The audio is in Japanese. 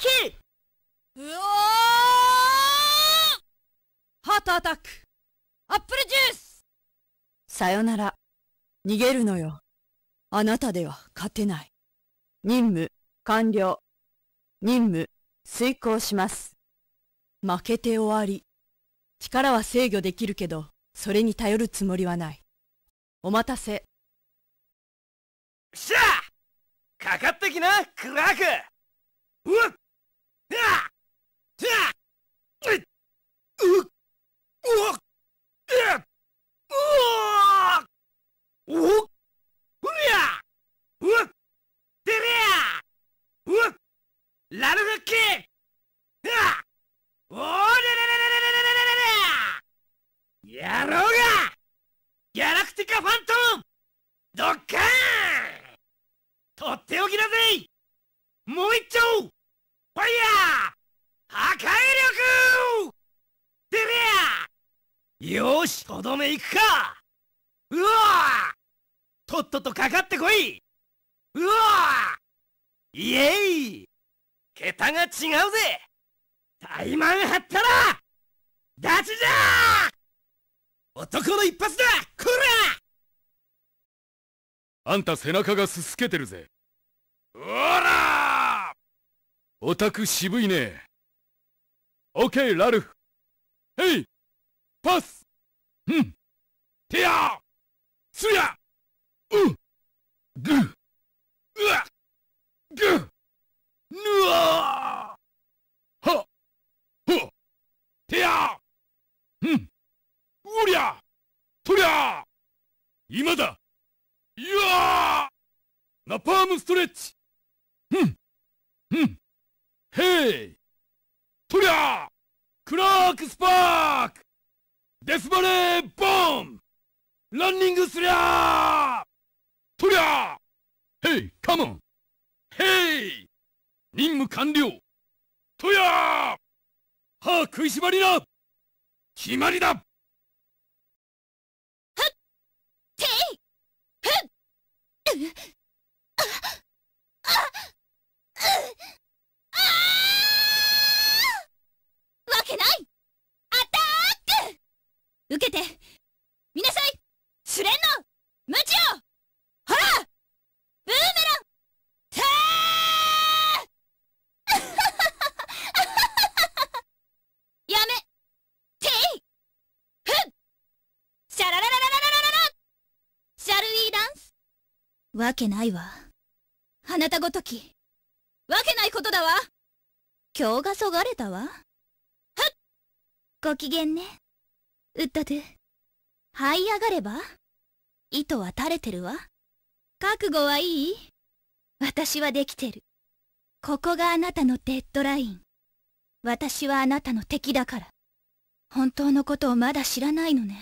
キルうおハートアタックアップルジュースさよなら。逃げるのよ。あなたでは勝てない。任務完了。任務遂行します。負けて終わり。力は制御できるけど、それに頼るつもりはない。お待たせ。しゃかかってきな、クラークうわっラルフッキーおーれれれれれれれやろうがギャラクティカファントムドッカーンとっておきだぜもう一丁ファイヤー破壊力てりア。よしとどめいくかうわとっととかかってこいうわイエイ桁が違うぜ怠慢張ったらダチじゃ男の一発だこらあんた背中がすすけてるぜおらオタク渋いねオッケーラルフヘイパスうんティアー今だいやナパームストレッチふんふんへいトリゃークラークスパークデスバレーボーンランニングすりゃートリゃーヘイカモンヘイ任務完了とやー歯食いしばりな決まりだ受けて見なさいスレンの無知をほらブーメランたー やめていふんシャララララララララシャルウィーダンスわけないわあなたごときわけないことだわ今日がそがれたわご機嫌ね。うったて。這い上がれば糸は垂れてるわ。覚悟はいい私はできてる。ここがあなたのデッドライン。私はあなたの敵だから。本当のことをまだ知らないのね。